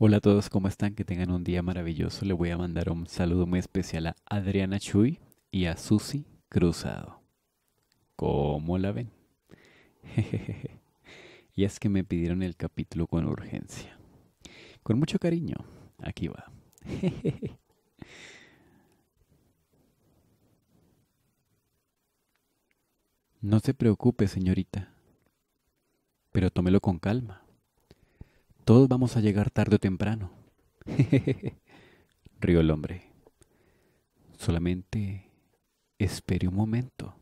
Hola a todos, ¿cómo están? Que tengan un día maravilloso. Le voy a mandar un saludo muy especial a Adriana Chuy y a Susi Cruzado. ¿Cómo la ven? Y es que me pidieron el capítulo con urgencia. Con mucho cariño, aquí va. No se preocupe, señorita, pero tómelo con calma. Todos vamos a llegar tarde o temprano. Rió el hombre. Solamente espere un momento.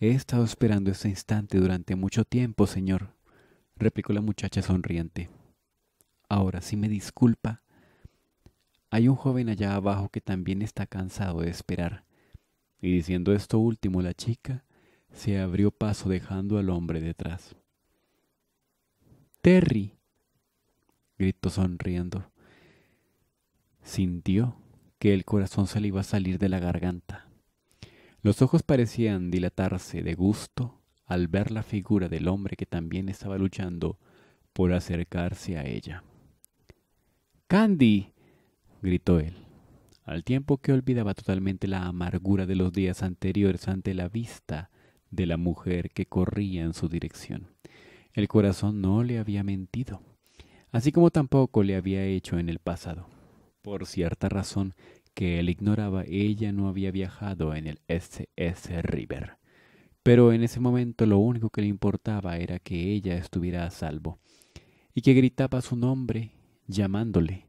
He estado esperando este instante durante mucho tiempo, señor, replicó la muchacha sonriente. Ahora, si me disculpa, hay un joven allá abajo que también está cansado de esperar. Y diciendo esto último, la chica se abrió paso dejando al hombre detrás. Terry, gritó sonriendo. Sintió que el corazón se le iba a salir de la garganta. Los ojos parecían dilatarse de gusto al ver la figura del hombre que también estaba luchando por acercarse a ella. Candy, gritó él, al tiempo que olvidaba totalmente la amargura de los días anteriores ante la vista de la mujer que corría en su dirección. El corazón no le había mentido así como tampoco le había hecho en el pasado. Por cierta razón que él ignoraba, ella no había viajado en el SS River. Pero en ese momento lo único que le importaba era que ella estuviera a salvo, y que gritaba su nombre, llamándole.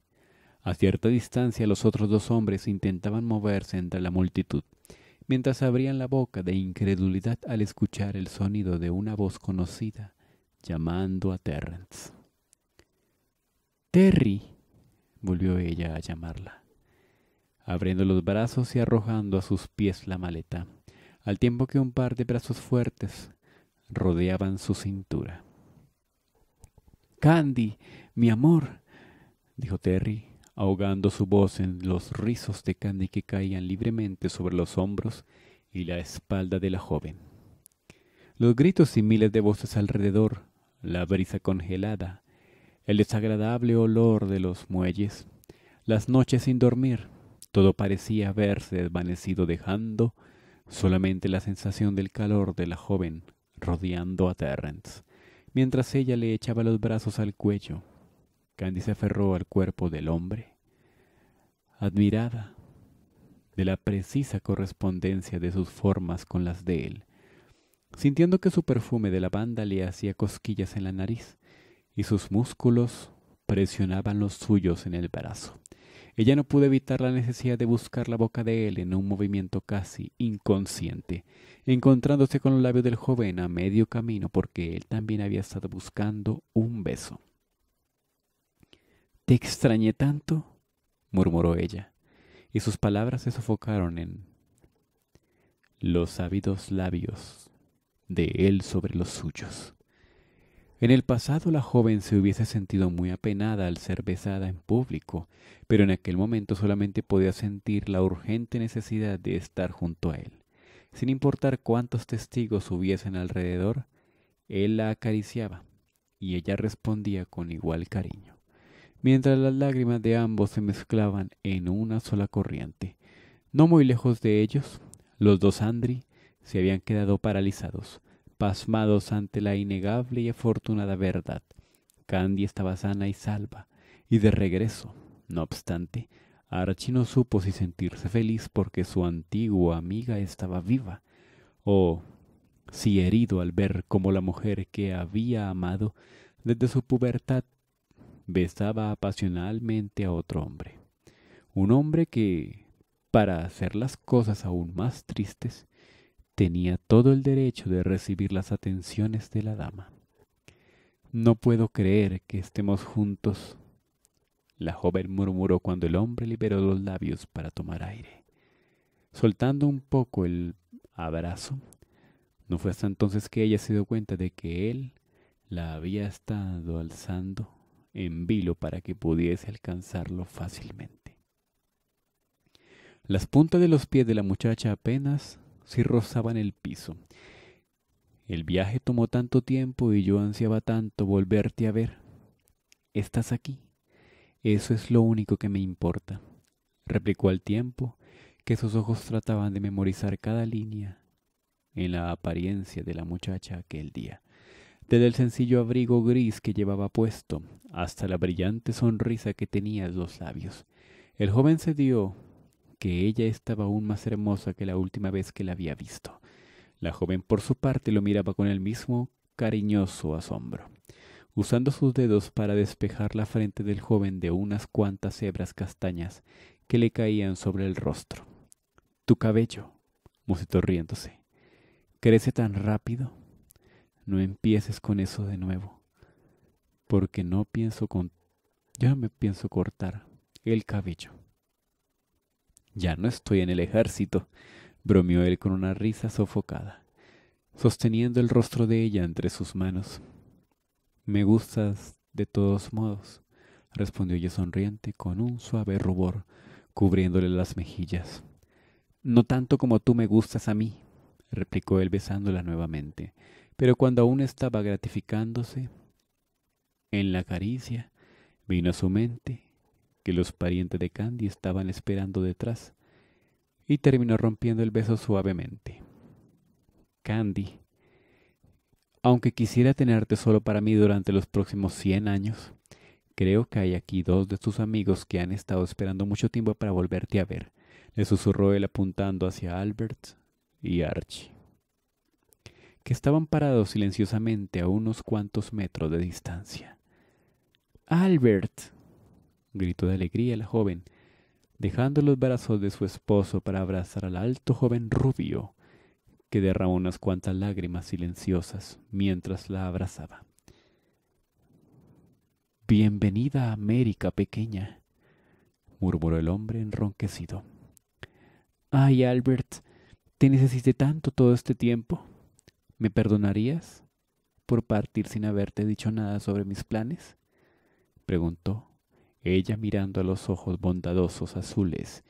A cierta distancia los otros dos hombres intentaban moverse entre la multitud, mientras abrían la boca de incredulidad al escuchar el sonido de una voz conocida, llamando a Terrence. Terry, volvió ella a llamarla, abriendo los brazos y arrojando a sus pies la maleta, al tiempo que un par de brazos fuertes rodeaban su cintura. Candy, mi amor, dijo Terry, ahogando su voz en los rizos de Candy que caían libremente sobre los hombros y la espalda de la joven. Los gritos y miles de voces alrededor, la brisa congelada, el desagradable olor de los muelles, las noches sin dormir, todo parecía haberse desvanecido dejando solamente la sensación del calor de la joven rodeando a Terrence, mientras ella le echaba los brazos al cuello. Candy se aferró al cuerpo del hombre, admirada de la precisa correspondencia de sus formas con las de él, sintiendo que su perfume de lavanda le hacía cosquillas en la nariz y sus músculos presionaban los suyos en el brazo. Ella no pudo evitar la necesidad de buscar la boca de él en un movimiento casi inconsciente, encontrándose con los labios del joven a medio camino porque él también había estado buscando un beso. Te extrañé tanto, murmuró ella, y sus palabras se sofocaron en los ávidos labios de él sobre los suyos. En el pasado la joven se hubiese sentido muy apenada al ser besada en público, pero en aquel momento solamente podía sentir la urgente necesidad de estar junto a él. Sin importar cuántos testigos hubiesen alrededor, él la acariciaba y ella respondía con igual cariño, mientras las lágrimas de ambos se mezclaban en una sola corriente. No muy lejos de ellos, los dos Andri se habían quedado paralizados, pasmados ante la innegable y afortunada verdad. Candy estaba sana y salva, y de regreso. No obstante, Archie no supo si sentirse feliz porque su antigua amiga estaba viva, o si herido al ver cómo la mujer que había amado desde su pubertad besaba apasionalmente a otro hombre. Un hombre que, para hacer las cosas aún más tristes, tenía todo el derecho de recibir las atenciones de la dama. No puedo creer que estemos juntos. La joven murmuró cuando el hombre liberó los labios para tomar aire. Soltando un poco el abrazo, no fue hasta entonces que ella se dio cuenta de que él la había estado alzando en vilo para que pudiese alcanzarlo fácilmente. Las puntas de los pies de la muchacha apenas si rozaban el piso. El viaje tomó tanto tiempo y yo ansiaba tanto volverte a ver. Estás aquí. Eso es lo único que me importa, replicó al tiempo que sus ojos trataban de memorizar cada línea en la apariencia de la muchacha aquel día, desde el sencillo abrigo gris que llevaba puesto hasta la brillante sonrisa que tenía en los labios. El joven se dio que ella estaba aún más hermosa que la última vez que la había visto. La joven por su parte lo miraba con el mismo cariñoso asombro, usando sus dedos para despejar la frente del joven de unas cuantas hebras castañas que le caían sobre el rostro. Tu cabello, musitó riéndose, crece tan rápido. No empieces con eso de nuevo, porque no pienso con... ya me pienso cortar el cabello. Ya no estoy en el ejército, bromeó él con una risa sofocada, sosteniendo el rostro de ella entre sus manos. Me gustas de todos modos, respondió ella sonriente con un suave rubor, cubriéndole las mejillas. No tanto como tú me gustas a mí, replicó él besándola nuevamente, pero cuando aún estaba gratificándose en la caricia, vino a su mente que los parientes de Candy estaban esperando detrás, y terminó rompiendo el beso suavemente. Candy, aunque quisiera tenerte solo para mí durante los próximos 100 años, creo que hay aquí dos de tus amigos que han estado esperando mucho tiempo para volverte a ver, le susurró él apuntando hacia Albert y Archie, que estaban parados silenciosamente a unos cuantos metros de distancia. Albert, grito de alegría la joven, dejando los brazos de su esposo para abrazar al alto joven rubio, que derramó unas cuantas lágrimas silenciosas mientras la abrazaba. Bienvenida a América pequeña, murmuró el hombre enronquecido. Ay, Albert, te necesité tanto todo este tiempo. ¿Me perdonarías por partir sin haberte dicho nada sobre mis planes? preguntó ella mirando a los ojos bondadosos azules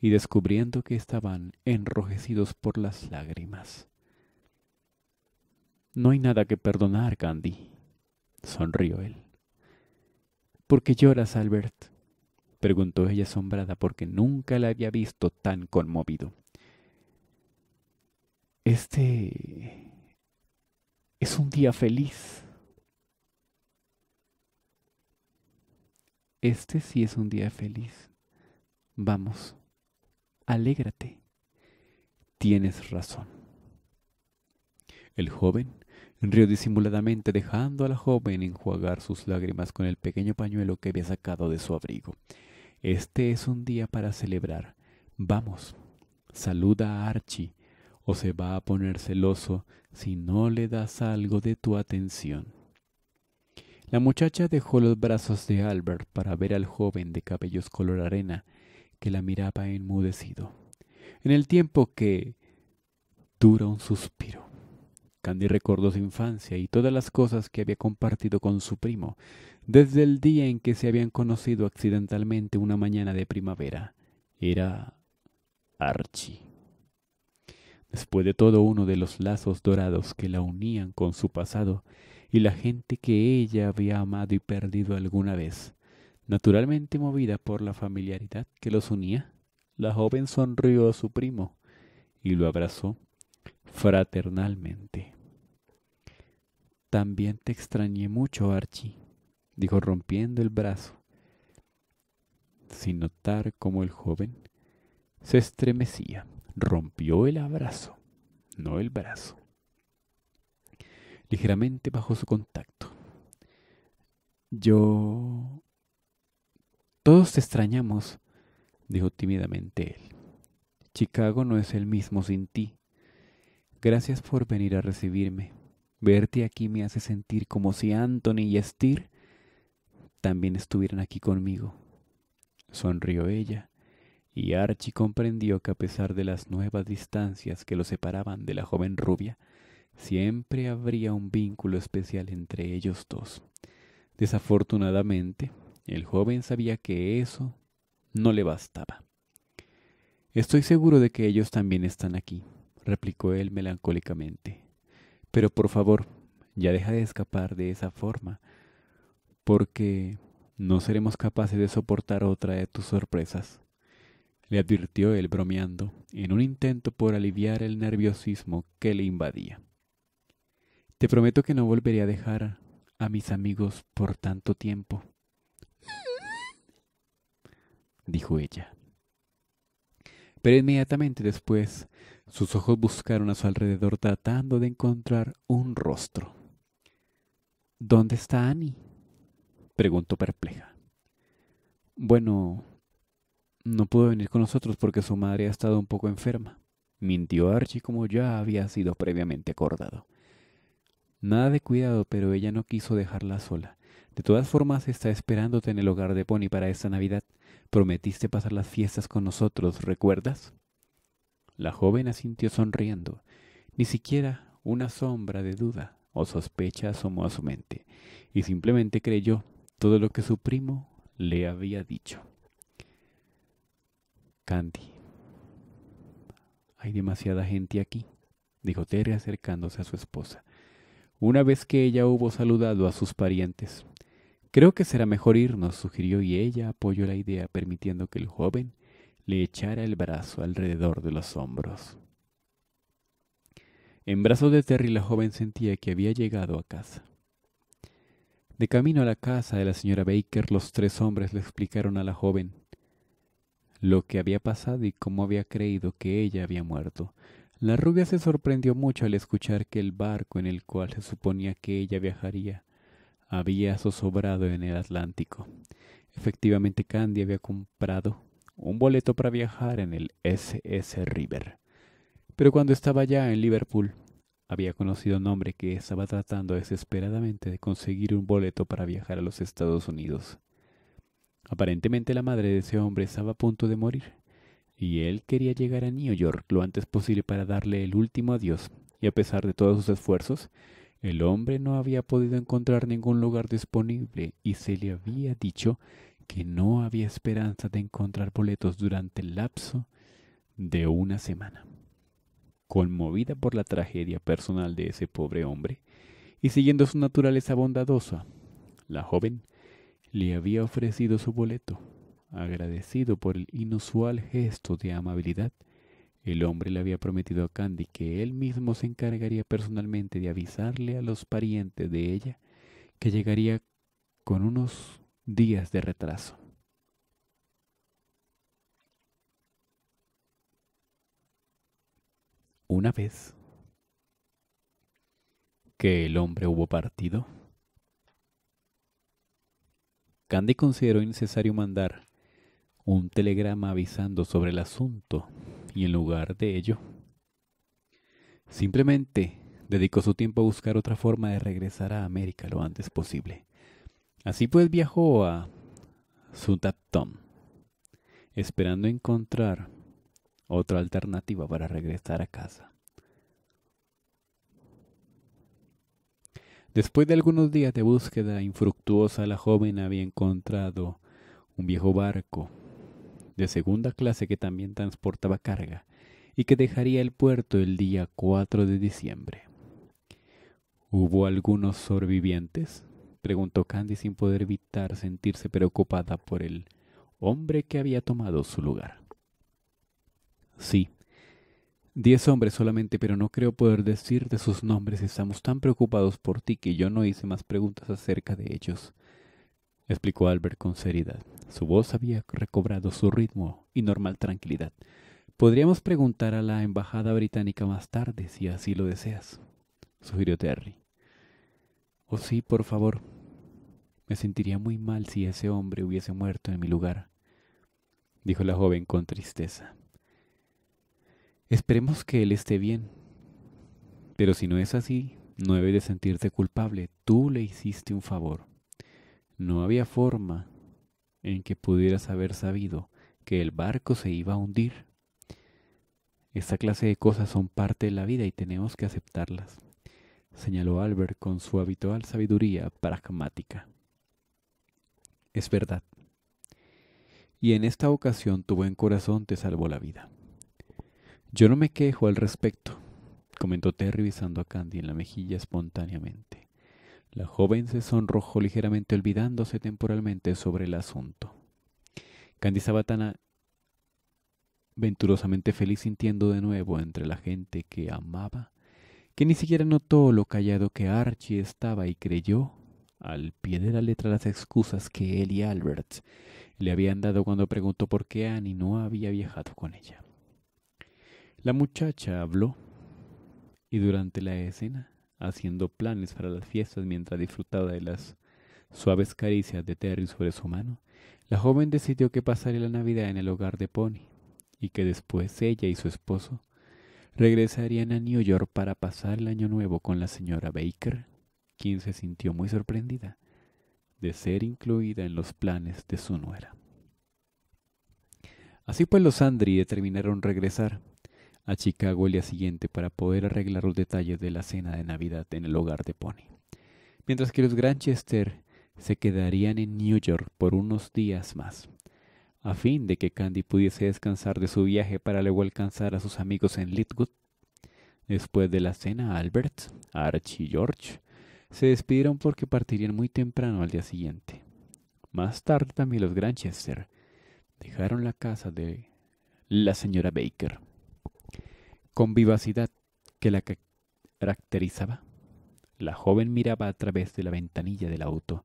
y descubriendo que estaban enrojecidos por las lágrimas. No hay nada que perdonar, Candy sonrió él. ¿Por qué lloras, Albert? preguntó ella asombrada porque nunca la había visto tan conmovido. Este es un día feliz, Este sí es un día feliz. Vamos, alégrate. Tienes razón. El joven rió disimuladamente dejando a la joven enjuagar sus lágrimas con el pequeño pañuelo que había sacado de su abrigo. Este es un día para celebrar. Vamos, saluda a Archie o se va a poner celoso si no le das algo de tu atención. La muchacha dejó los brazos de Albert para ver al joven de cabellos color arena que la miraba enmudecido. En el tiempo que dura un suspiro. Candy recordó su infancia y todas las cosas que había compartido con su primo, desde el día en que se habían conocido accidentalmente una mañana de primavera. Era Archie. Después de todo uno de los lazos dorados que la unían con su pasado, y la gente que ella había amado y perdido alguna vez. Naturalmente movida por la familiaridad que los unía, la joven sonrió a su primo y lo abrazó fraternalmente. También te extrañé mucho, Archie, dijo rompiendo el brazo, sin notar cómo el joven se estremecía. Rompió el abrazo, no el brazo ligeramente bajo su contacto. Yo... Todos te extrañamos, dijo tímidamente él. Chicago no es el mismo sin ti. Gracias por venir a recibirme. Verte aquí me hace sentir como si Anthony y esther también estuvieran aquí conmigo. Sonrió ella, y Archie comprendió que a pesar de las nuevas distancias que lo separaban de la joven rubia, siempre habría un vínculo especial entre ellos dos. Desafortunadamente, el joven sabía que eso no le bastaba. Estoy seguro de que ellos también están aquí, replicó él melancólicamente. Pero por favor, ya deja de escapar de esa forma, porque no seremos capaces de soportar otra de tus sorpresas. Le advirtió él bromeando, en un intento por aliviar el nerviosismo que le invadía. Te prometo que no volveré a dejar a mis amigos por tanto tiempo, dijo ella. Pero inmediatamente después, sus ojos buscaron a su alrededor tratando de encontrar un rostro. ¿Dónde está Annie? preguntó perpleja. Bueno, no pudo venir con nosotros porque su madre ha estado un poco enferma, mintió Archie como ya había sido previamente acordado. Nada de cuidado, pero ella no quiso dejarla sola. De todas formas, está esperándote en el hogar de Pony para esta Navidad. Prometiste pasar las fiestas con nosotros, ¿recuerdas? La joven asintió sonriendo. Ni siquiera una sombra de duda o sospecha asomó a su mente, y simplemente creyó todo lo que su primo le había dicho. Candy, hay demasiada gente aquí, dijo Terry acercándose a su esposa una vez que ella hubo saludado a sus parientes. Creo que será mejor irnos, sugirió, y ella apoyó la idea permitiendo que el joven le echara el brazo alrededor de los hombros. En brazos de Terry la joven sentía que había llegado a casa. De camino a la casa de la señora Baker, los tres hombres le explicaron a la joven lo que había pasado y cómo había creído que ella había muerto, la rubia se sorprendió mucho al escuchar que el barco en el cual se suponía que ella viajaría había zozobrado en el Atlántico. Efectivamente, Candy había comprado un boleto para viajar en el SS River. Pero cuando estaba ya en Liverpool, había conocido a un hombre que estaba tratando desesperadamente de conseguir un boleto para viajar a los Estados Unidos. Aparentemente la madre de ese hombre estaba a punto de morir y él quería llegar a New York lo antes posible para darle el último adiós, y a pesar de todos sus esfuerzos, el hombre no había podido encontrar ningún lugar disponible y se le había dicho que no había esperanza de encontrar boletos durante el lapso de una semana. Conmovida por la tragedia personal de ese pobre hombre y siguiendo su naturaleza bondadosa, la joven le había ofrecido su boleto, Agradecido por el inusual gesto de amabilidad, el hombre le había prometido a Candy que él mismo se encargaría personalmente de avisarle a los parientes de ella que llegaría con unos días de retraso. Una vez que el hombre hubo partido, Candy consideró innecesario mandar un telegrama avisando sobre el asunto y en lugar de ello, simplemente dedicó su tiempo a buscar otra forma de regresar a América lo antes posible. Así pues viajó a southampton esperando encontrar otra alternativa para regresar a casa. Después de algunos días de búsqueda infructuosa, la joven había encontrado un viejo barco de segunda clase que también transportaba carga y que dejaría el puerto el día 4 de diciembre. ¿Hubo algunos sobrevivientes? preguntó Candy sin poder evitar sentirse preocupada por el hombre que había tomado su lugar. Sí, diez hombres solamente, pero no creo poder decir de sus nombres. Estamos tan preocupados por ti que yo no hice más preguntas acerca de ellos explicó Albert con seriedad. Su voz había recobrado su ritmo y normal tranquilidad. Podríamos preguntar a la embajada británica más tarde si así lo deseas, sugirió Terry. Oh sí, por favor. Me sentiría muy mal si ese hombre hubiese muerto en mi lugar, dijo la joven con tristeza. Esperemos que él esté bien. Pero si no es así, no debes de sentirte culpable. Tú le hiciste un favor. No había forma en que pudieras haber sabido que el barco se iba a hundir. Esta clase de cosas son parte de la vida y tenemos que aceptarlas, señaló Albert con su habitual sabiduría pragmática. Es verdad. Y en esta ocasión tu buen corazón te salvó la vida. Yo no me quejo al respecto, comentó Terry visando a Candy en la mejilla espontáneamente. La joven se sonrojó ligeramente olvidándose temporalmente sobre el asunto. Candy estaba tan venturosamente feliz sintiendo de nuevo entre la gente que amaba, que ni siquiera notó lo callado que Archie estaba y creyó al pie de la letra las excusas que él y Albert le habían dado cuando preguntó por qué Annie no había viajado con ella. La muchacha habló y durante la escena haciendo planes para las fiestas mientras disfrutaba de las suaves caricias de Terry sobre su mano, la joven decidió que pasaría la Navidad en el hogar de Pony y que después ella y su esposo regresarían a New York para pasar el año nuevo con la señora Baker, quien se sintió muy sorprendida de ser incluida en los planes de su nuera. Así pues los Andri determinaron regresar a Chicago el día siguiente para poder arreglar los detalles de la cena de Navidad en el hogar de Pony. Mientras que los Granchester se quedarían en New York por unos días más, a fin de que Candy pudiese descansar de su viaje para luego alcanzar a sus amigos en Litwood. Después de la cena, Albert, Archie y George se despidieron porque partirían muy temprano al día siguiente. Más tarde también los Granchester dejaron la casa de la señora Baker con vivacidad que la caracterizaba. La joven miraba a través de la ventanilla del auto,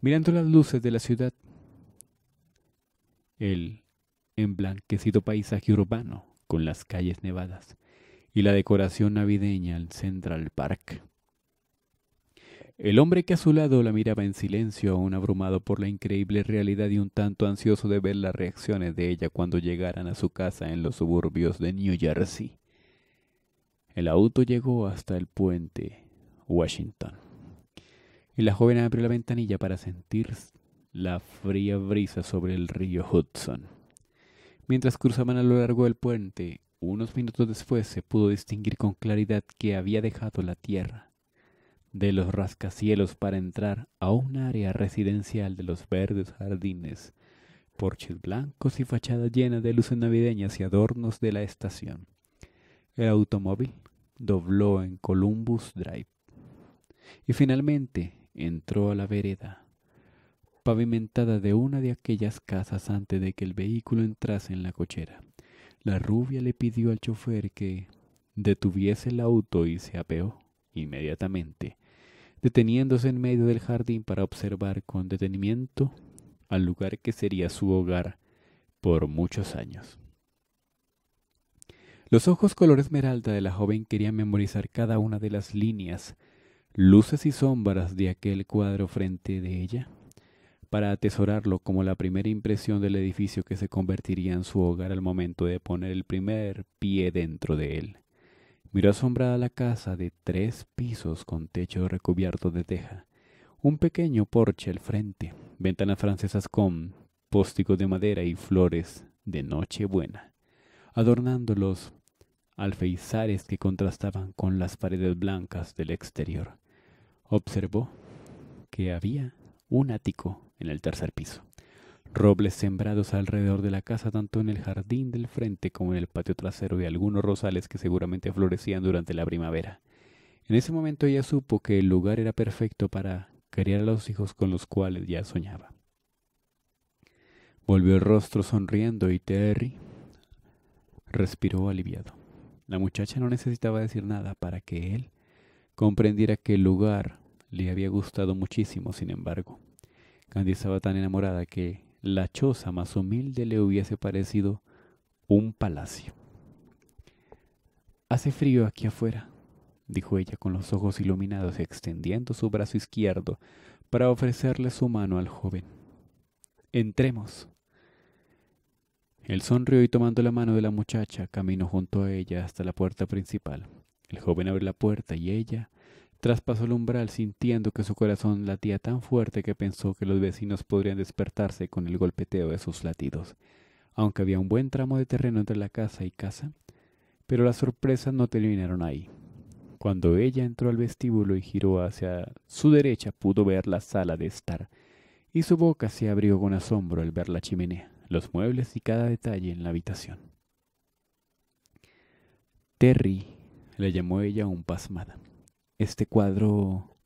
mirando las luces de la ciudad, el emblanquecido paisaje urbano con las calles nevadas y la decoración navideña al Central Park. El hombre que a su lado la miraba en silencio, aún abrumado por la increíble realidad y un tanto ansioso de ver las reacciones de ella cuando llegaran a su casa en los suburbios de New Jersey. El auto llegó hasta el puente Washington y la joven abrió la ventanilla para sentir la fría brisa sobre el río Hudson. Mientras cruzaban a lo largo del puente, unos minutos después se pudo distinguir con claridad que había dejado la tierra de los rascacielos para entrar a un área residencial de los verdes jardines, porches blancos y fachadas llenas de luces navideñas y adornos de la estación. El automóvil dobló en Columbus Drive y finalmente entró a la vereda, pavimentada de una de aquellas casas antes de que el vehículo entrase en la cochera. La rubia le pidió al chofer que detuviese el auto y se apeó inmediatamente, deteniéndose en medio del jardín para observar con detenimiento al lugar que sería su hogar por muchos años. Los ojos color esmeralda de la joven querían memorizar cada una de las líneas, luces y sombras de aquel cuadro frente de ella, para atesorarlo como la primera impresión del edificio que se convertiría en su hogar al momento de poner el primer pie dentro de él. Miró asombrada la casa de tres pisos con techo recubierto de teja, un pequeño porche al frente, ventanas francesas con pósticos de madera y flores de Nochebuena, adornándolos alfeizares que contrastaban con las paredes blancas del exterior. Observó que había un ático en el tercer piso, robles sembrados alrededor de la casa tanto en el jardín del frente como en el patio trasero y algunos rosales que seguramente florecían durante la primavera. En ese momento ella supo que el lugar era perfecto para criar a los hijos con los cuales ya soñaba. Volvió el rostro sonriendo y Terry respiró aliviado. La muchacha no necesitaba decir nada para que él comprendiera que el lugar le había gustado muchísimo, sin embargo. Candy estaba tan enamorada que la choza más humilde le hubiese parecido un palacio. Hace frío aquí afuera, dijo ella con los ojos iluminados, y extendiendo su brazo izquierdo para ofrecerle su mano al joven. Entremos. El sonrió y tomando la mano de la muchacha, caminó junto a ella hasta la puerta principal. El joven abrió la puerta y ella traspasó el umbral sintiendo que su corazón latía tan fuerte que pensó que los vecinos podrían despertarse con el golpeteo de sus latidos, aunque había un buen tramo de terreno entre la casa y casa, pero las sorpresas no terminaron ahí. Cuando ella entró al vestíbulo y giró hacia su derecha pudo ver la sala de estar, y su boca se abrió con asombro al ver la chimenea los muebles y cada detalle en la habitación. Terry le llamó ella un pasmada. Este cuadro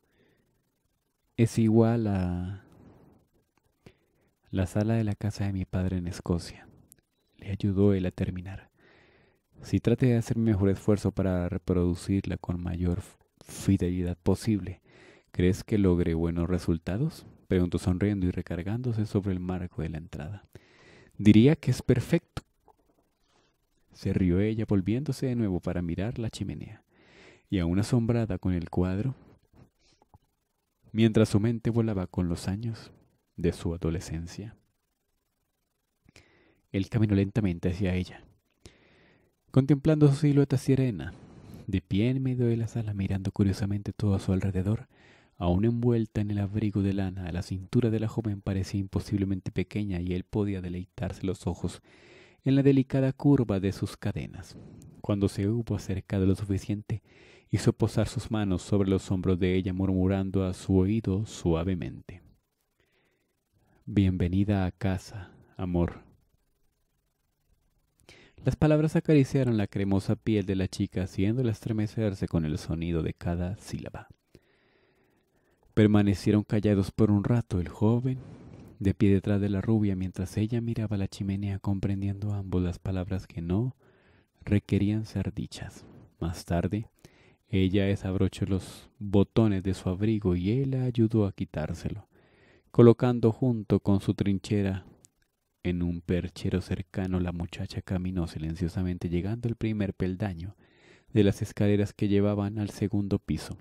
es igual a la sala de la casa de mi padre en Escocia. Le ayudó él a terminar. Si trate de hacer mi mejor esfuerzo para reproducirla con mayor fidelidad posible, ¿crees que logré buenos resultados? Preguntó sonriendo y recargándose sobre el marco de la entrada. Diría que es perfecto. Se rió ella volviéndose de nuevo para mirar la chimenea, y aún asombrada con el cuadro, mientras su mente volaba con los años de su adolescencia. Él caminó lentamente hacia ella, contemplando su silueta sirena, de pie en medio de la sala mirando curiosamente todo a su alrededor, Aún envuelta en el abrigo de lana, la cintura de la joven parecía imposiblemente pequeña y él podía deleitarse los ojos en la delicada curva de sus cadenas. Cuando se hubo acercado lo suficiente, hizo posar sus manos sobre los hombros de ella, murmurando a su oído suavemente. Bienvenida a casa, amor. Las palabras acariciaron la cremosa piel de la chica, haciéndola estremecerse con el sonido de cada sílaba. Permanecieron callados por un rato el joven, de pie detrás de la rubia, mientras ella miraba la chimenea, comprendiendo ambos las palabras que no requerían ser dichas. Más tarde, ella desabrochó los botones de su abrigo y él la ayudó a quitárselo, colocando junto con su trinchera en un perchero cercano la muchacha caminó silenciosamente llegando al primer peldaño de las escaleras que llevaban al segundo piso,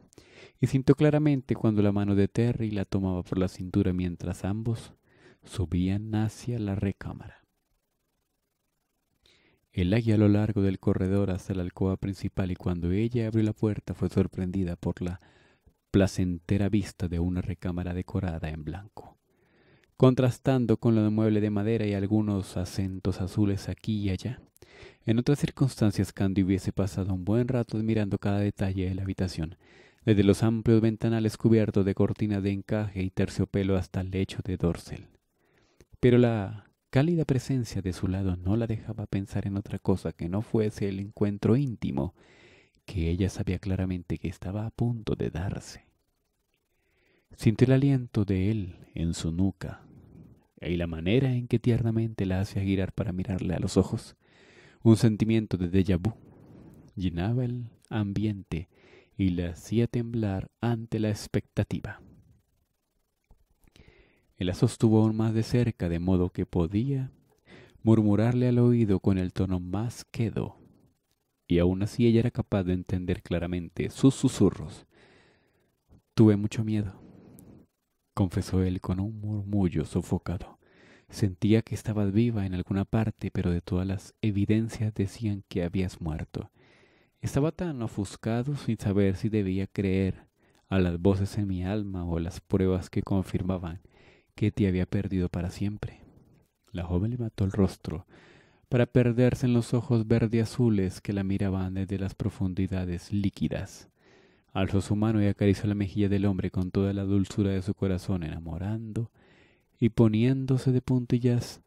y sintió claramente cuando la mano de Terry la tomaba por la cintura mientras ambos subían hacia la recámara. El águila a lo largo del corredor hasta la alcoba principal y cuando ella abrió la puerta fue sorprendida por la placentera vista de una recámara decorada en blanco contrastando con lo de mueble de madera y algunos acentos azules aquí y allá, en otras circunstancias, Candy hubiese pasado un buen rato admirando cada detalle de la habitación, desde los amplios ventanales cubiertos de cortinas de encaje y terciopelo hasta el lecho de dorsel. Pero la cálida presencia de su lado no la dejaba pensar en otra cosa que no fuese el encuentro íntimo que ella sabía claramente que estaba a punto de darse. Sintió el aliento de él en su nuca y la manera en que tiernamente la hacía girar para mirarle a los ojos un sentimiento de déjà vu llenaba el ambiente y la hacía temblar ante la expectativa. Él la sostuvo aún más de cerca, de modo que podía murmurarle al oído con el tono más quedo, y aún así ella era capaz de entender claramente sus susurros. Tuve mucho miedo, confesó él con un murmullo sofocado. Sentía que estabas viva en alguna parte, pero de todas las evidencias decían que habías muerto. Estaba tan ofuscado sin saber si debía creer a las voces en mi alma o las pruebas que confirmaban que te había perdido para siempre. La joven le mató el rostro para perderse en los ojos verde azules que la miraban desde las profundidades líquidas. Alzó su mano y acarició la mejilla del hombre con toda la dulzura de su corazón, enamorando y poniéndose de puntillas,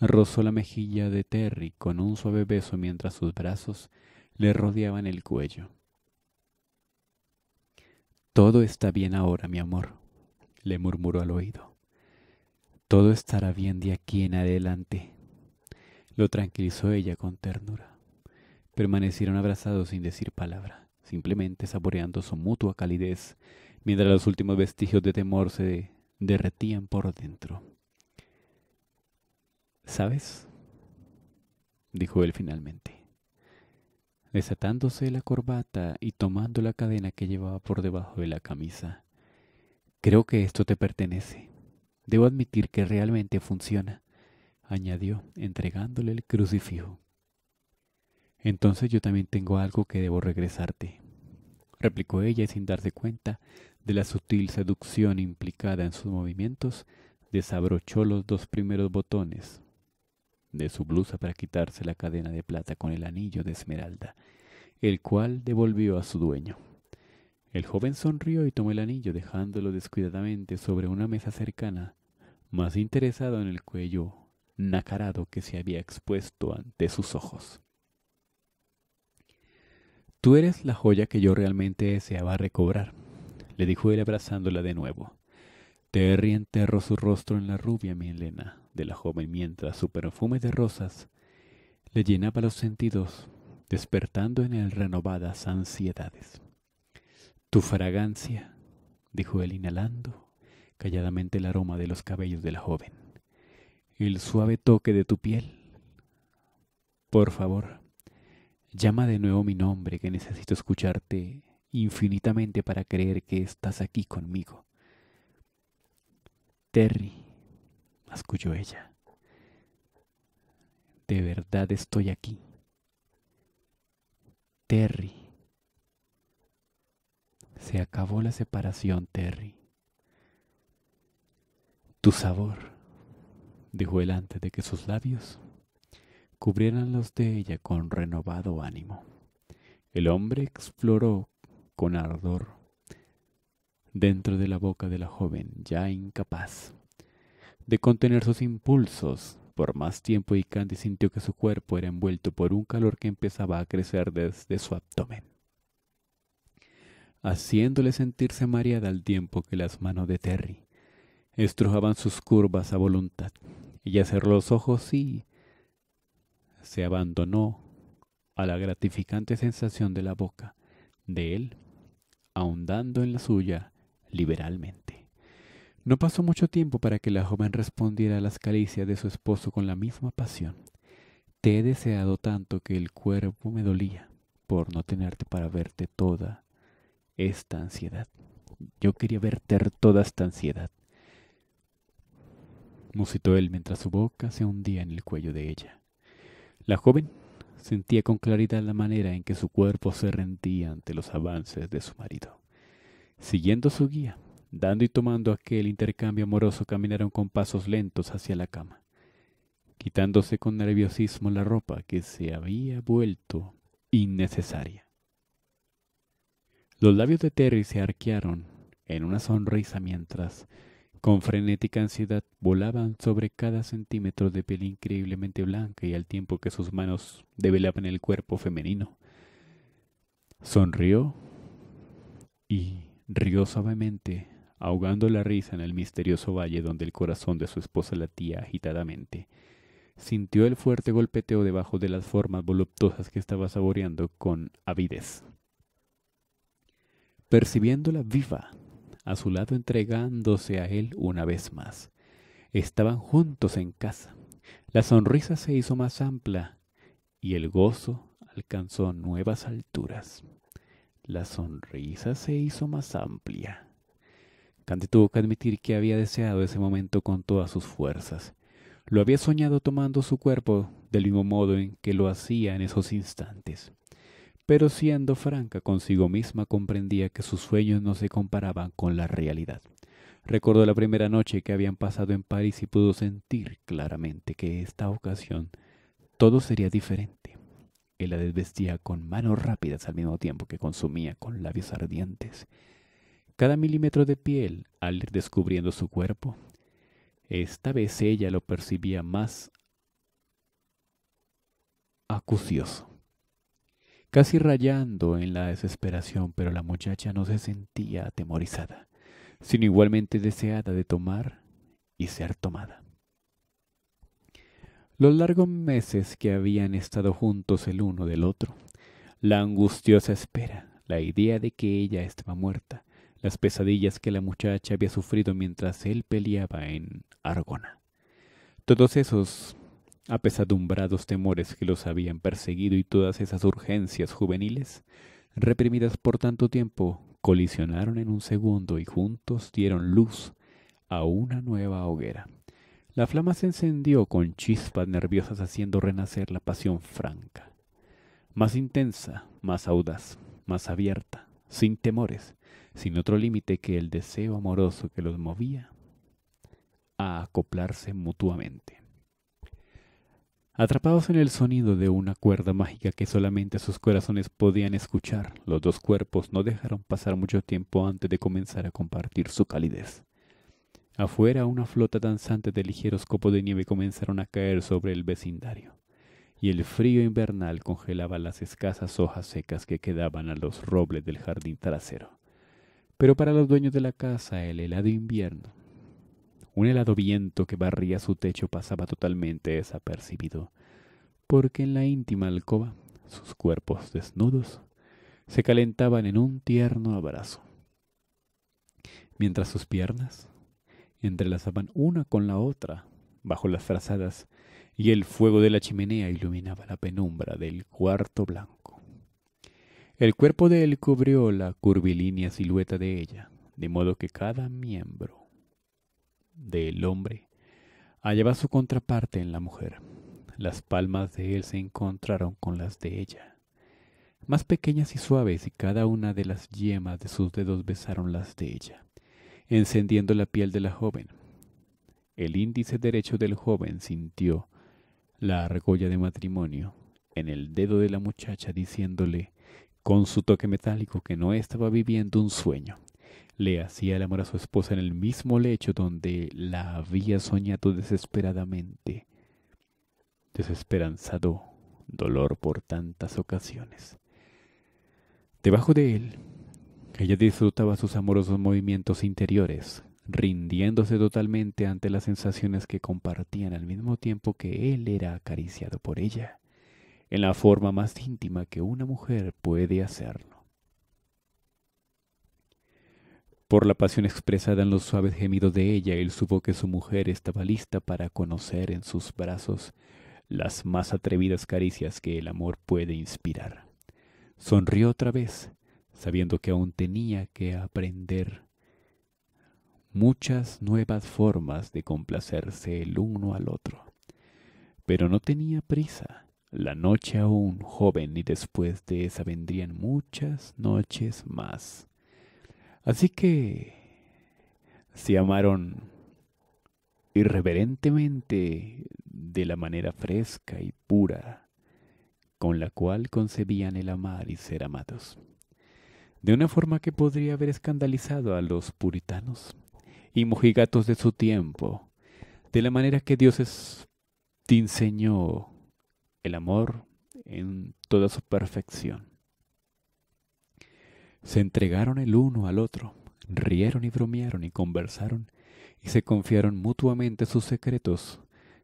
rozó la mejilla de Terry con un suave beso mientras sus brazos le rodeaban el cuello. Todo está bien ahora, mi amor, le murmuró al oído. Todo estará bien de aquí en adelante. Lo tranquilizó ella con ternura. Permanecieron abrazados sin decir palabra, simplemente saboreando su mutua calidez, mientras los últimos vestigios de temor se derretían por dentro. ¿Sabes? dijo él finalmente, desatándose la corbata y tomando la cadena que llevaba por debajo de la camisa. Creo que esto te pertenece. Debo admitir que realmente funciona, añadió, entregándole el crucifijo. Entonces yo también tengo algo que debo regresarte, replicó ella sin darse cuenta de la sutil seducción implicada en sus movimientos, desabrochó los dos primeros botones de su blusa para quitarse la cadena de plata con el anillo de esmeralda, el cual devolvió a su dueño. El joven sonrió y tomó el anillo dejándolo descuidadamente sobre una mesa cercana, más interesado en el cuello nacarado que se había expuesto ante sus ojos. Tú eres la joya que yo realmente deseaba recobrar, le dijo él abrazándola de nuevo. Terry enterró su rostro en la rubia melena de la joven mientras su perfume de rosas le llenaba los sentidos, despertando en él renovadas ansiedades. Tu fragancia, dijo él inhalando calladamente el aroma de los cabellos de la joven, el suave toque de tu piel. Por favor, llama de nuevo mi nombre que necesito escucharte infinitamente para creer que estás aquí conmigo. Terry, masculló ella, de verdad estoy aquí. Terry, se acabó la separación, Terry. Tu sabor, dijo él antes de que sus labios cubrieran los de ella con renovado ánimo. El hombre exploró con ardor dentro de la boca de la joven, ya incapaz de contener sus impulsos. Por más tiempo, y Candy sintió que su cuerpo era envuelto por un calor que empezaba a crecer desde su abdomen, haciéndole sentirse mareada al tiempo que las manos de Terry estrujaban sus curvas a voluntad. Ella cerró los ojos y se abandonó a la gratificante sensación de la boca de él ahondando en la suya liberalmente. No pasó mucho tiempo para que la joven respondiera a las caricias de su esposo con la misma pasión. Te he deseado tanto que el cuerpo me dolía por no tenerte para verte toda esta ansiedad. Yo quería verte toda esta ansiedad. Musitó él mientras su boca se hundía en el cuello de ella. La joven sentía con claridad la manera en que su cuerpo se rendía ante los avances de su marido. Siguiendo su guía, dando y tomando aquel intercambio amoroso, caminaron con pasos lentos hacia la cama, quitándose con nerviosismo la ropa que se había vuelto innecesaria. Los labios de Terry se arquearon en una sonrisa mientras con frenética ansiedad volaban sobre cada centímetro de piel increíblemente blanca y al tiempo que sus manos develaban el cuerpo femenino. Sonrió y rió suavemente, ahogando la risa en el misterioso valle donde el corazón de su esposa latía agitadamente. Sintió el fuerte golpeteo debajo de las formas voluptuosas que estaba saboreando con avidez. Percibiéndola viva, a su lado entregándose a él una vez más. Estaban juntos en casa. La sonrisa se hizo más amplia y el gozo alcanzó nuevas alturas. La sonrisa se hizo más amplia. Cante tuvo que admitir que había deseado ese momento con todas sus fuerzas. Lo había soñado tomando su cuerpo del mismo modo en que lo hacía en esos instantes pero siendo franca consigo misma comprendía que sus sueños no se comparaban con la realidad. Recordó la primera noche que habían pasado en París y pudo sentir claramente que esta ocasión todo sería diferente. Él la desvestía con manos rápidas al mismo tiempo que consumía con labios ardientes. Cada milímetro de piel al ir descubriendo su cuerpo. Esta vez ella lo percibía más acucioso casi rayando en la desesperación, pero la muchacha no se sentía atemorizada, sino igualmente deseada de tomar y ser tomada. Los largos meses que habían estado juntos el uno del otro, la angustiosa espera, la idea de que ella estaba muerta, las pesadillas que la muchacha había sufrido mientras él peleaba en Argona. Todos esos apesadumbrados temores que los habían perseguido y todas esas urgencias juveniles, reprimidas por tanto tiempo, colisionaron en un segundo y juntos dieron luz a una nueva hoguera. La flama se encendió con chispas nerviosas haciendo renacer la pasión franca, más intensa, más audaz, más abierta, sin temores, sin otro límite que el deseo amoroso que los movía a acoplarse mutuamente. Atrapados en el sonido de una cuerda mágica que solamente sus corazones podían escuchar, los dos cuerpos no dejaron pasar mucho tiempo antes de comenzar a compartir su calidez. Afuera, una flota danzante de ligeros copos de nieve comenzaron a caer sobre el vecindario, y el frío invernal congelaba las escasas hojas secas que quedaban a los robles del jardín trasero. Pero para los dueños de la casa, el helado invierno un helado viento que barría su techo pasaba totalmente desapercibido, porque en la íntima alcoba sus cuerpos desnudos se calentaban en un tierno abrazo, mientras sus piernas entrelazaban una con la otra bajo las trazadas y el fuego de la chimenea iluminaba la penumbra del cuarto blanco. El cuerpo de él cubrió la curvilínea silueta de ella, de modo que cada miembro del hombre hallaba su contraparte en la mujer. Las palmas de él se encontraron con las de ella, más pequeñas y suaves, y cada una de las yemas de sus dedos besaron las de ella, encendiendo la piel de la joven. El índice derecho del joven sintió la argolla de matrimonio en el dedo de la muchacha diciéndole con su toque metálico que no estaba viviendo un sueño le hacía el amor a su esposa en el mismo lecho donde la había soñado desesperadamente, desesperanzado dolor por tantas ocasiones. Debajo de él, ella disfrutaba sus amorosos movimientos interiores, rindiéndose totalmente ante las sensaciones que compartían al mismo tiempo que él era acariciado por ella, en la forma más íntima que una mujer puede hacer. Por la pasión expresada en los suaves gemidos de ella, él supo que su mujer estaba lista para conocer en sus brazos las más atrevidas caricias que el amor puede inspirar. Sonrió otra vez, sabiendo que aún tenía que aprender muchas nuevas formas de complacerse el uno al otro. Pero no tenía prisa. La noche aún joven y después de esa vendrían muchas noches más. Así que se amaron irreverentemente de la manera fresca y pura con la cual concebían el amar y ser amados, de una forma que podría haber escandalizado a los puritanos y mojigatos de su tiempo, de la manera que Dios te enseñó el amor en toda su perfección. Se entregaron el uno al otro, rieron y bromearon y conversaron, y se confiaron mutuamente sus secretos,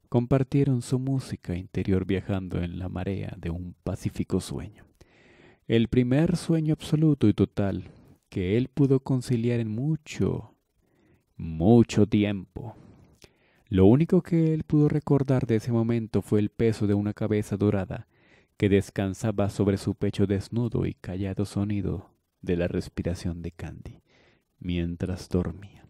compartieron su música interior viajando en la marea de un pacífico sueño. El primer sueño absoluto y total que él pudo conciliar en mucho, mucho tiempo. Lo único que él pudo recordar de ese momento fue el peso de una cabeza dorada que descansaba sobre su pecho desnudo y callado sonido de la respiración de Candy mientras dormía.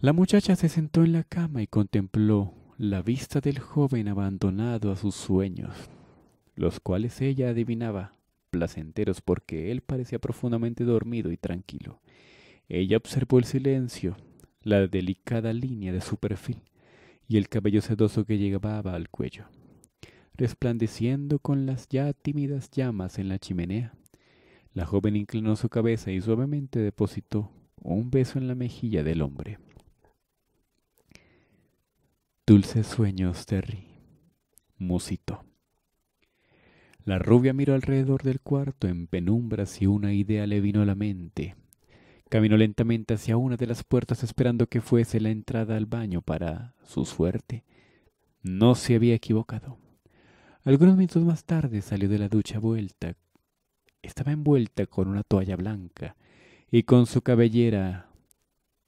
La muchacha se sentó en la cama y contempló la vista del joven abandonado a sus sueños, los cuales ella adivinaba placenteros porque él parecía profundamente dormido y tranquilo. Ella observó el silencio, la delicada línea de su perfil y el cabello sedoso que llegaba al cuello, resplandeciendo con las ya tímidas llamas en la chimenea la joven inclinó su cabeza y suavemente depositó un beso en la mejilla del hombre. Dulces sueños, Terry, musitó. La rubia miró alrededor del cuarto en penumbras y una idea le vino a la mente. Caminó lentamente hacia una de las puertas esperando que fuese la entrada al baño para su suerte. No se había equivocado. Algunos minutos más tarde salió de la ducha vuelta estaba envuelta con una toalla blanca y con su cabellera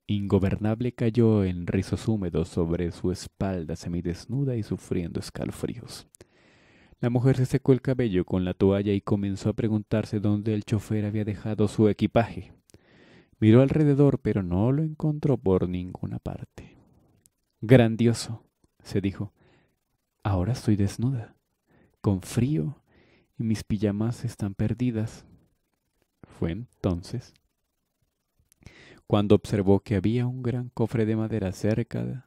ingobernable cayó en rizos húmedos sobre su espalda semidesnuda y sufriendo escalofríos. La mujer se secó el cabello con la toalla y comenzó a preguntarse dónde el chofer había dejado su equipaje. Miró alrededor, pero no lo encontró por ninguna parte. Grandioso, se dijo. Ahora estoy desnuda, con frío mis pijamas están perdidas. Fue entonces cuando observó que había un gran cofre de madera cerca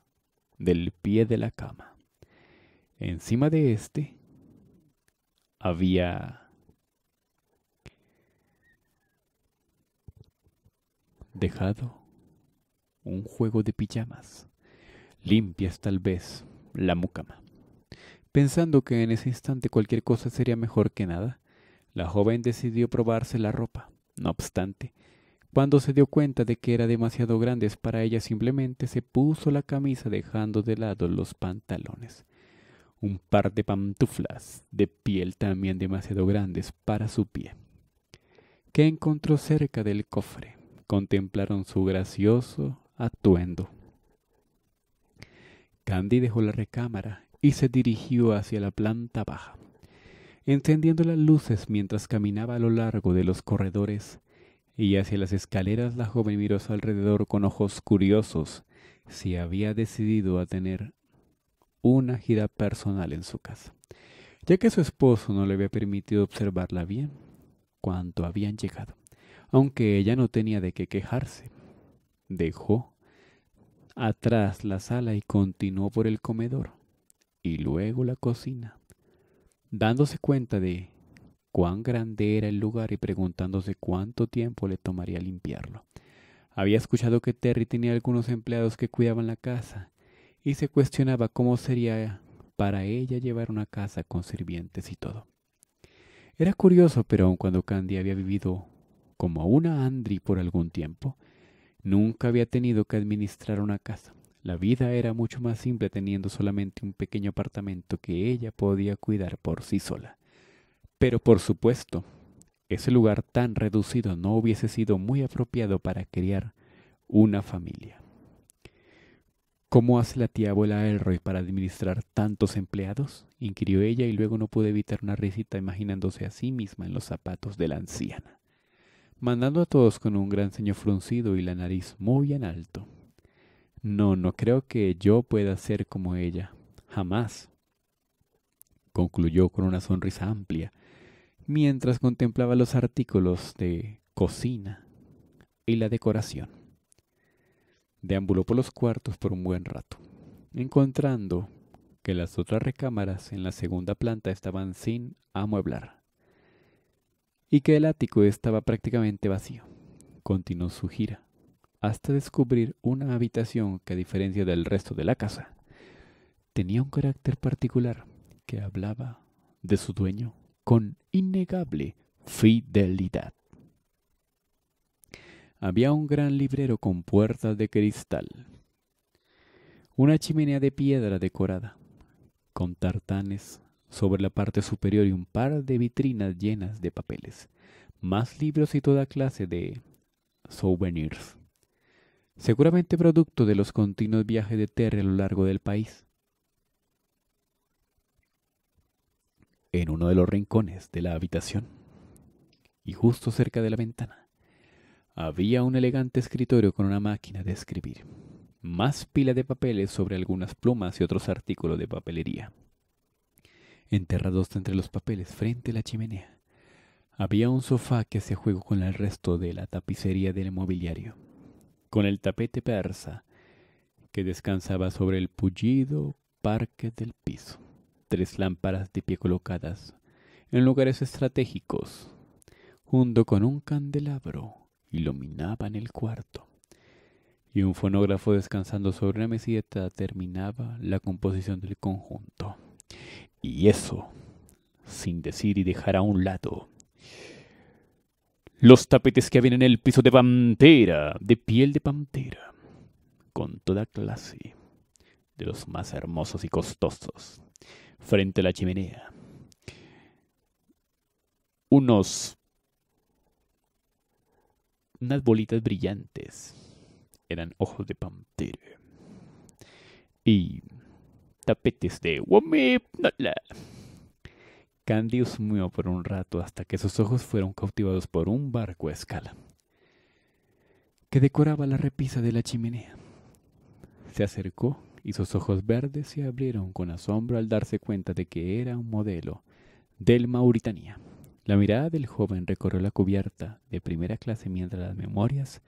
del pie de la cama. Encima de este había dejado un juego de pijamas, limpias tal vez, la mucama. Pensando que en ese instante cualquier cosa sería mejor que nada, la joven decidió probarse la ropa. No obstante, cuando se dio cuenta de que era demasiado grande para ella, simplemente se puso la camisa dejando de lado los pantalones. Un par de pantuflas de piel también demasiado grandes para su pie, que encontró cerca del cofre. Contemplaron su gracioso atuendo. Candy dejó la recámara y se dirigió hacia la planta baja. Encendiendo las luces mientras caminaba a lo largo de los corredores y hacia las escaleras, la joven miró su alrededor con ojos curiosos si había decidido a tener una gira personal en su casa, ya que su esposo no le había permitido observarla bien cuanto habían llegado, aunque ella no tenía de qué quejarse. Dejó atrás la sala y continuó por el comedor y luego la cocina. Dándose cuenta de cuán grande era el lugar y preguntándose cuánto tiempo le tomaría limpiarlo. Había escuchado que Terry tenía algunos empleados que cuidaban la casa y se cuestionaba cómo sería para ella llevar una casa con sirvientes y todo. Era curioso, pero aun cuando Candy había vivido como una Andri por algún tiempo, nunca había tenido que administrar una casa. La vida era mucho más simple teniendo solamente un pequeño apartamento que ella podía cuidar por sí sola. Pero por supuesto, ese lugar tan reducido no hubiese sido muy apropiado para criar una familia. ¿Cómo hace la tía abuela Elroy para administrar tantos empleados? inquirió ella y luego no pudo evitar una risita imaginándose a sí misma en los zapatos de la anciana, mandando a todos con un gran ceño fruncido y la nariz muy en alto. No, no creo que yo pueda ser como ella. Jamás. Concluyó con una sonrisa amplia, mientras contemplaba los artículos de cocina y la decoración. Deambuló por los cuartos por un buen rato, encontrando que las otras recámaras en la segunda planta estaban sin amueblar y que el ático estaba prácticamente vacío. Continuó su gira, hasta descubrir una habitación que a diferencia del resto de la casa, tenía un carácter particular que hablaba de su dueño con innegable fidelidad. Había un gran librero con puertas de cristal, una chimenea de piedra decorada, con tartanes sobre la parte superior y un par de vitrinas llenas de papeles, más libros y toda clase de souvenirs seguramente producto de los continuos viajes de tierra a lo largo del país. En uno de los rincones de la habitación, y justo cerca de la ventana, había un elegante escritorio con una máquina de escribir, más pila de papeles sobre algunas plumas y otros artículos de papelería. Enterrados entre los papeles frente a la chimenea, había un sofá que hacía juego con el resto de la tapicería del mobiliario con el tapete persa que descansaba sobre el pullido parque del piso. Tres lámparas de pie colocadas en lugares estratégicos, junto con un candelabro, iluminaban el cuarto. Y un fonógrafo descansando sobre una mesita terminaba la composición del conjunto. Y eso, sin decir y dejar a un lado los tapetes que habían en el piso de pantera, de piel de pantera, con toda clase, de los más hermosos y costosos, frente a la chimenea. Unos... unas bolitas brillantes, eran ojos de pantera. Y tapetes de... Candy husmeó por un rato hasta que sus ojos fueron cautivados por un barco a escala que decoraba la repisa de la chimenea. Se acercó y sus ojos verdes se abrieron con asombro al darse cuenta de que era un modelo del Mauritania. La mirada del joven recorrió la cubierta de primera clase mientras las memorias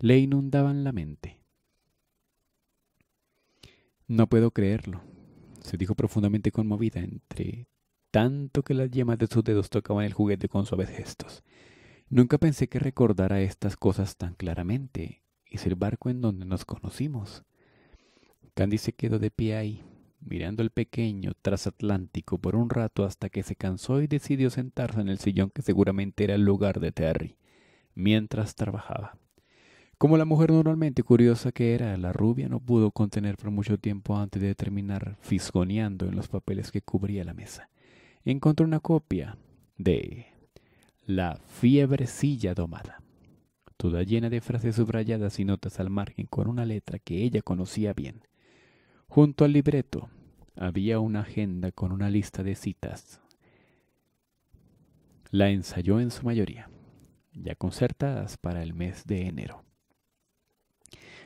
le inundaban la mente. No puedo creerlo, se dijo profundamente conmovida entre tanto que las yemas de sus dedos tocaban el juguete con suaves gestos. Nunca pensé que recordara estas cosas tan claramente. Es el barco en donde nos conocimos. Candy se quedó de pie ahí, mirando el pequeño trasatlántico por un rato hasta que se cansó y decidió sentarse en el sillón que seguramente era el lugar de Terry, mientras trabajaba. Como la mujer normalmente curiosa que era, la rubia no pudo contener por mucho tiempo antes de terminar fisgoneando en los papeles que cubría la mesa encontró una copia de La fiebrecilla domada, toda llena de frases subrayadas y notas al margen con una letra que ella conocía bien. Junto al libreto había una agenda con una lista de citas. La ensayó en su mayoría, ya concertadas para el mes de enero.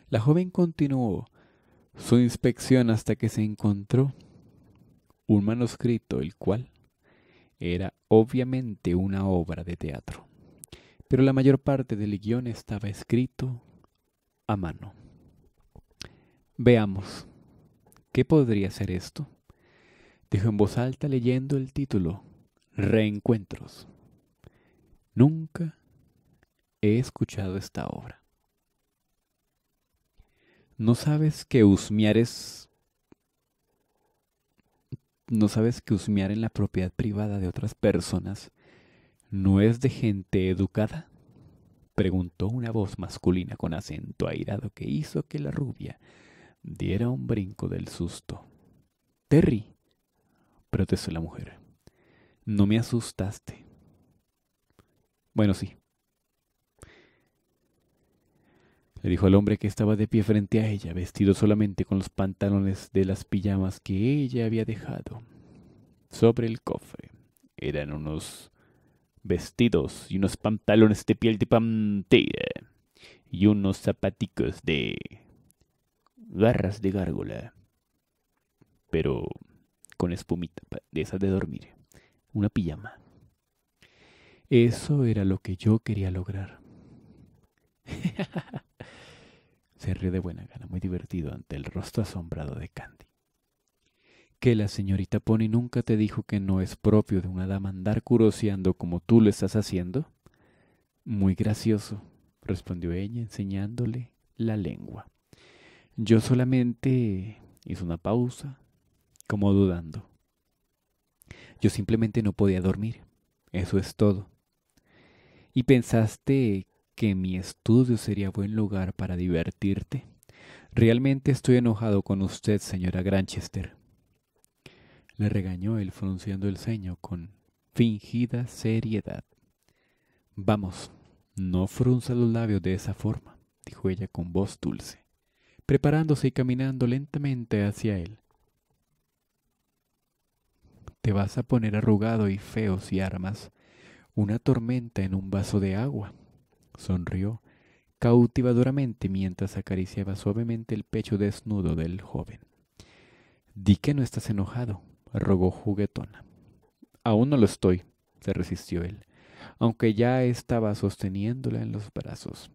La joven continuó su inspección hasta que se encontró un manuscrito el cual era obviamente una obra de teatro, pero la mayor parte del guión estaba escrito a mano. Veamos, ¿qué podría ser esto? Dijo en voz alta leyendo el título, Reencuentros. Nunca he escuchado esta obra. ¿No sabes que Usmiares? es no sabes que husmear en la propiedad privada de otras personas no es de gente educada. Preguntó una voz masculina con acento airado que hizo que la rubia diera un brinco del susto. Terry, protestó la mujer, no me asustaste. Bueno, sí, le dijo al hombre que estaba de pie frente a ella, vestido solamente con los pantalones de las pijamas que ella había dejado. Sobre el cofre eran unos vestidos y unos pantalones de piel de pantera y unos zapaticos de garras de gárgola, pero con espumita de esas de dormir, una pijama. Eso era lo que yo quería lograr. Se rió de buena gana, muy divertido, ante el rostro asombrado de Candy. ¿Que la señorita Pony nunca te dijo que no es propio de una dama andar curoseando como tú lo estás haciendo? Muy gracioso, respondió ella, enseñándole la lengua. Yo solamente hizo una pausa, como dudando. Yo simplemente no podía dormir. Eso es todo. ¿Y pensaste que mi estudio sería buen lugar para divertirte. Realmente estoy enojado con usted, señora Granchester. Le regañó él frunciendo el ceño con fingida seriedad. Vamos, no frunza los labios de esa forma, dijo ella con voz dulce, preparándose y caminando lentamente hacia él. Te vas a poner arrugado y feo si armas una tormenta en un vaso de agua sonrió cautivadoramente mientras acariciaba suavemente el pecho desnudo del joven. Di que no estás enojado, rogó juguetona. Aún no lo estoy, se resistió él, aunque ya estaba sosteniéndola en los brazos.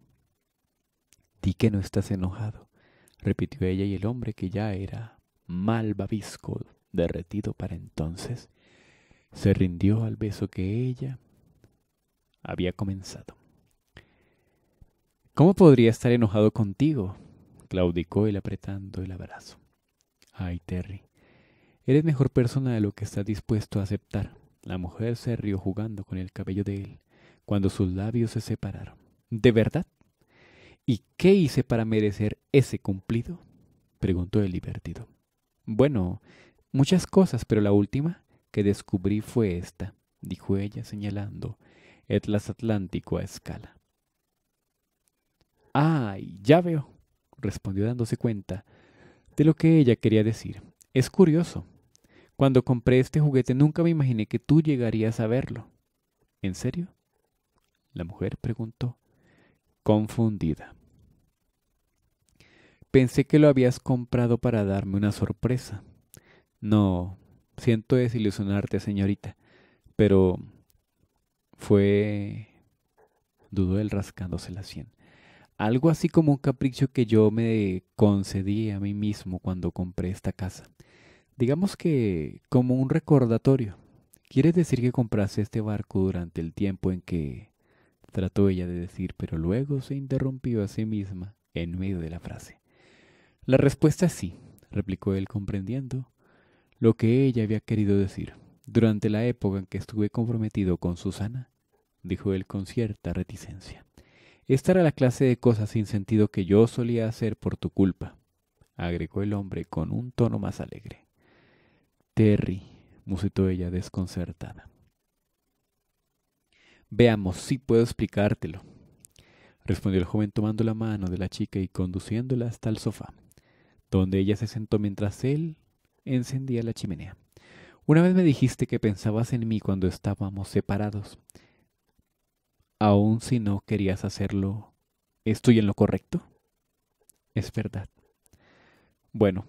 Di que no estás enojado, repitió ella y el hombre que ya era mal babisco derretido para entonces, se rindió al beso que ella había comenzado. ¿Cómo podría estar enojado contigo? claudicó él apretando el abrazo. Ay, Terry, eres mejor persona de lo que estás dispuesto a aceptar. La mujer se rió jugando con el cabello de él cuando sus labios se separaron. ¿De verdad? ¿Y qué hice para merecer ese cumplido? preguntó el divertido. Bueno, muchas cosas, pero la última que descubrí fue esta, dijo ella señalando Atlas Atlántico a escala. ¡Ay, ya veo! respondió dándose cuenta de lo que ella quería decir. Es curioso. Cuando compré este juguete nunca me imaginé que tú llegarías a verlo. ¿En serio? La mujer preguntó, confundida. Pensé que lo habías comprado para darme una sorpresa. No, siento desilusionarte, señorita, pero fue... dudó él rascándose la sien. Algo así como un capricho que yo me concedí a mí mismo cuando compré esta casa. Digamos que como un recordatorio. ¿Quiere decir que compraste este barco durante el tiempo en que... trató ella de decir, pero luego se interrumpió a sí misma en medio de la frase. La respuesta es sí, replicó él comprendiendo lo que ella había querido decir. Durante la época en que estuve comprometido con Susana, dijo él con cierta reticencia. Esta era la clase de cosas sin sentido que yo solía hacer por tu culpa, agregó el hombre con un tono más alegre. Terry, musitó ella desconcertada. Veamos si puedo explicártelo, respondió el joven tomando la mano de la chica y conduciéndola hasta el sofá, donde ella se sentó mientras él encendía la chimenea. Una vez me dijiste que pensabas en mí cuando estábamos separados, aun si no querías hacerlo, ¿estoy en lo correcto? Es verdad. Bueno,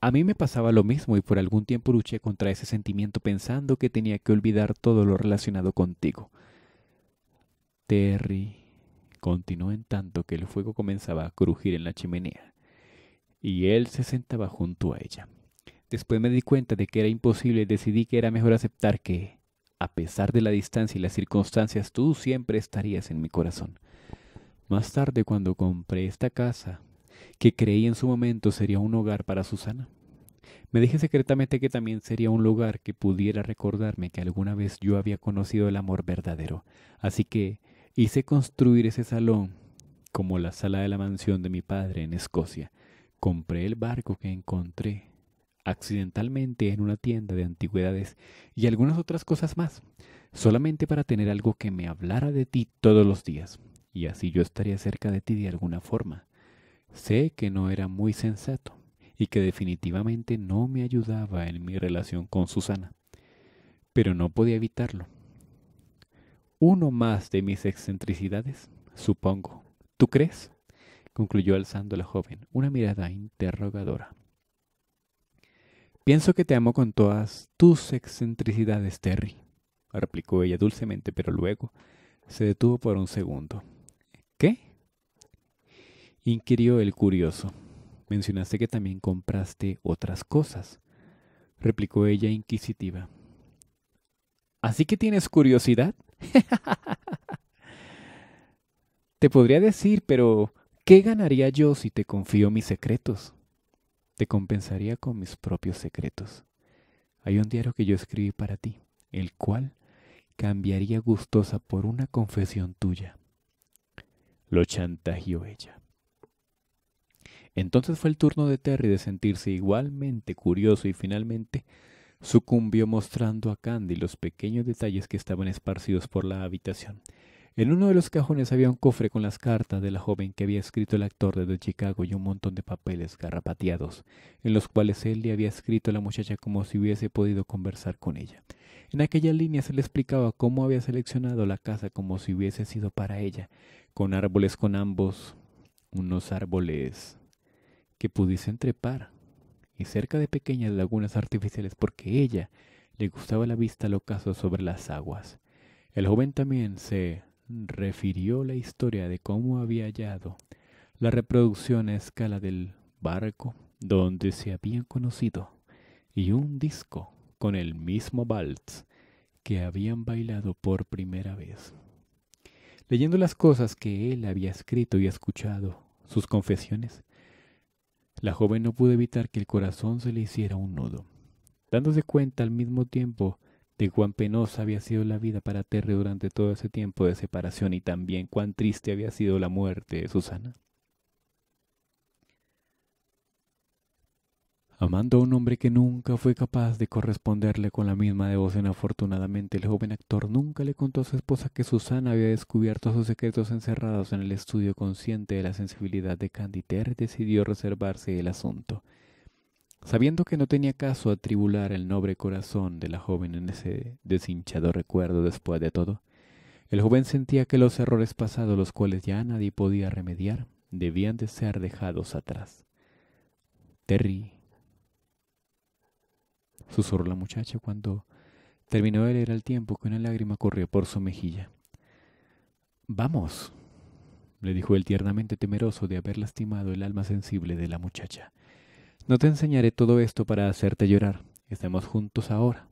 a mí me pasaba lo mismo y por algún tiempo luché contra ese sentimiento pensando que tenía que olvidar todo lo relacionado contigo. Terry continuó en tanto que el fuego comenzaba a crujir en la chimenea, y él se sentaba junto a ella. Después me di cuenta de que era imposible y decidí que era mejor aceptar que a pesar de la distancia y las circunstancias, tú siempre estarías en mi corazón. Más tarde, cuando compré esta casa, que creí en su momento sería un hogar para Susana, me dije secretamente que también sería un lugar que pudiera recordarme que alguna vez yo había conocido el amor verdadero. Así que hice construir ese salón como la sala de la mansión de mi padre en Escocia. Compré el barco que encontré accidentalmente en una tienda de antigüedades y algunas otras cosas más, solamente para tener algo que me hablara de ti todos los días, y así yo estaría cerca de ti de alguna forma. Sé que no era muy sensato y que definitivamente no me ayudaba en mi relación con Susana, pero no podía evitarlo. Uno más de mis excentricidades, supongo. ¿Tú crees? concluyó alzando la joven una mirada interrogadora. Pienso que te amo con todas tus excentricidades, Terry, replicó ella dulcemente, pero luego se detuvo por un segundo. ¿Qué? inquirió el curioso. Mencionaste que también compraste otras cosas, replicó ella inquisitiva. ¿Así que tienes curiosidad? te podría decir, pero ¿qué ganaría yo si te confío mis secretos? Te compensaría con mis propios secretos. Hay un diario que yo escribí para ti, el cual cambiaría gustosa por una confesión tuya. Lo chantajeó ella. Entonces fue el turno de Terry de sentirse igualmente curioso y finalmente sucumbió mostrando a Candy los pequeños detalles que estaban esparcidos por la habitación. En uno de los cajones había un cofre con las cartas de la joven que había escrito el actor desde Chicago y un montón de papeles garrapateados, en los cuales él le había escrito a la muchacha como si hubiese podido conversar con ella. En aquella línea se le explicaba cómo había seleccionado la casa como si hubiese sido para ella, con árboles con ambos, unos árboles que pudiesen trepar, y cerca de pequeñas lagunas artificiales porque ella le gustaba la vista al ocaso sobre las aguas. El joven también se refirió la historia de cómo había hallado la reproducción a escala del barco donde se habían conocido y un disco con el mismo vals que habían bailado por primera vez. Leyendo las cosas que él había escrito y escuchado, sus confesiones, la joven no pudo evitar que el corazón se le hiciera un nudo, dándose cuenta al mismo tiempo de cuán penosa había sido la vida para Terry durante todo ese tiempo de separación y también cuán triste había sido la muerte de Susana. Amando a un hombre que nunca fue capaz de corresponderle con la misma devoción, afortunadamente el joven actor nunca le contó a su esposa que Susana había descubierto sus secretos encerrados en el estudio consciente de la sensibilidad de Candy. Terry decidió reservarse el asunto Sabiendo que no tenía caso atribular el noble corazón de la joven en ese deshinchado recuerdo después de todo, el joven sentía que los errores pasados, los cuales ya nadie podía remediar, debían de ser dejados atrás. Terry, susurró la muchacha cuando terminó de leer al tiempo que una lágrima corrió por su mejilla. Vamos, le dijo él tiernamente temeroso de haber lastimado el alma sensible de la muchacha. No te enseñaré todo esto para hacerte llorar. Estamos juntos ahora.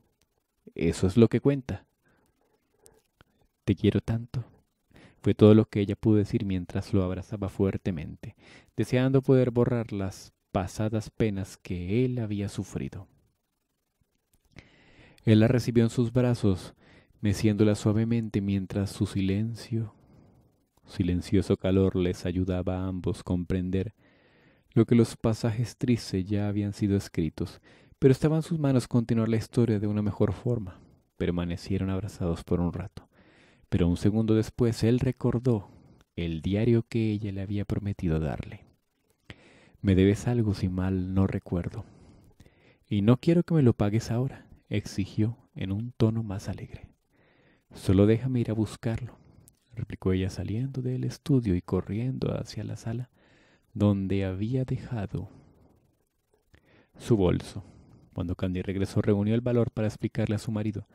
Eso es lo que cuenta. Te quiero tanto. Fue todo lo que ella pudo decir mientras lo abrazaba fuertemente, deseando poder borrar las pasadas penas que él había sufrido. Él la recibió en sus brazos, meciéndola suavemente mientras su silencio, silencioso calor les ayudaba a ambos comprender que los pasajes tristes ya habían sido escritos, pero estaban sus manos continuar la historia de una mejor forma. Permanecieron abrazados por un rato, pero un segundo después él recordó el diario que ella le había prometido darle. Me debes algo si mal no recuerdo. Y no quiero que me lo pagues ahora, exigió en un tono más alegre. Solo déjame ir a buscarlo, replicó ella saliendo del estudio y corriendo hacia la sala donde había dejado su bolso. Cuando Candy regresó reunió el valor para explicarle a su marido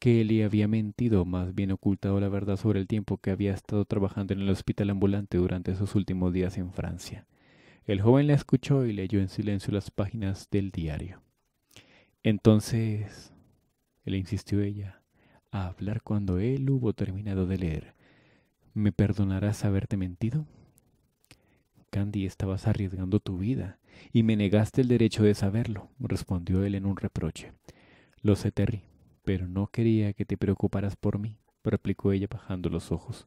que le había mentido, más bien ocultado la verdad sobre el tiempo que había estado trabajando en el hospital ambulante durante sus últimos días en Francia. El joven la escuchó y leyó en silencio las páginas del diario. Entonces, le insistió ella, a hablar cuando él hubo terminado de leer. ¿Me perdonarás haberte mentido? Candy, estabas arriesgando tu vida y me negaste el derecho de saberlo, respondió él en un reproche. Lo sé, Terry, pero no quería que te preocuparas por mí, replicó ella bajando los ojos.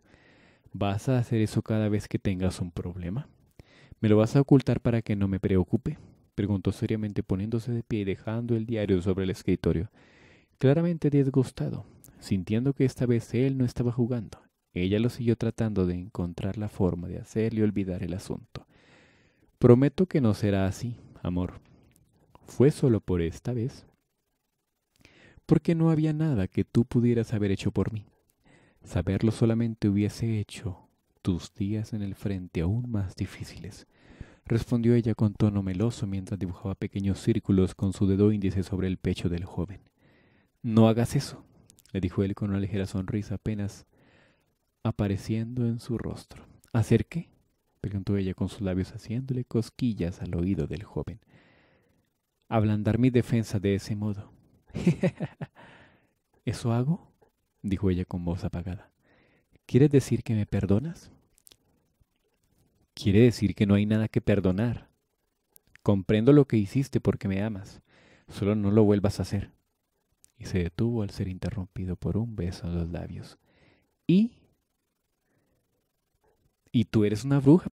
¿Vas a hacer eso cada vez que tengas un problema? ¿Me lo vas a ocultar para que no me preocupe? preguntó seriamente poniéndose de pie y dejando el diario sobre el escritorio, claramente disgustado, sintiendo que esta vez él no estaba jugando ella lo siguió tratando de encontrar la forma de hacerle olvidar el asunto. Prometo que no será así, amor. Fue solo por esta vez. Porque no había nada que tú pudieras haber hecho por mí. Saberlo solamente hubiese hecho tus días en el frente aún más difíciles, respondió ella con tono meloso mientras dibujaba pequeños círculos con su dedo índice sobre el pecho del joven. No hagas eso, le dijo él con una ligera sonrisa apenas apareciendo en su rostro. ¿Hacer qué? preguntó ella con sus labios haciéndole cosquillas al oído del joven. Ablandar mi defensa de ese modo. ¿Eso hago? dijo ella con voz apagada. ¿Quieres decir que me perdonas? Quiere decir que no hay nada que perdonar. Comprendo lo que hiciste porque me amas. Solo no lo vuelvas a hacer. Y se detuvo al ser interrumpido por un beso en los labios. Y y tú eres una bruja,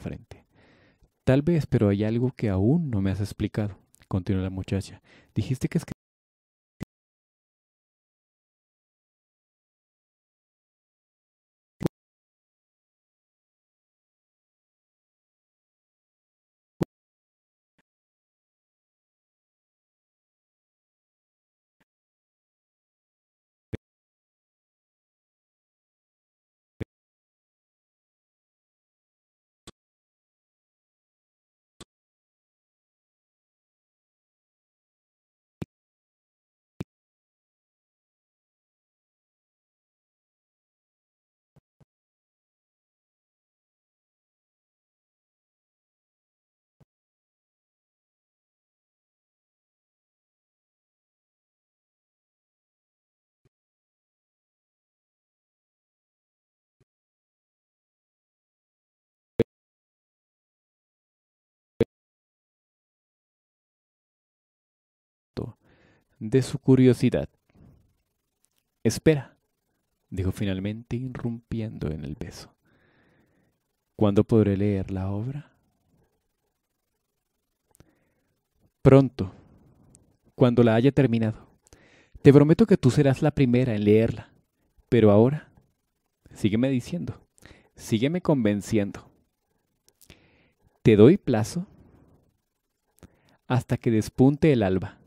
frente. Tal vez, pero hay algo que aún no me has explicado, continuó la muchacha. Dijiste que de su curiosidad. Espera, dijo finalmente, irrumpiendo en el beso. ¿Cuándo podré leer la obra? Pronto, cuando la haya terminado. Te prometo que tú serás la primera en leerla. Pero ahora, sígueme diciendo, sígueme convenciendo. Te doy plazo hasta que despunte el alba.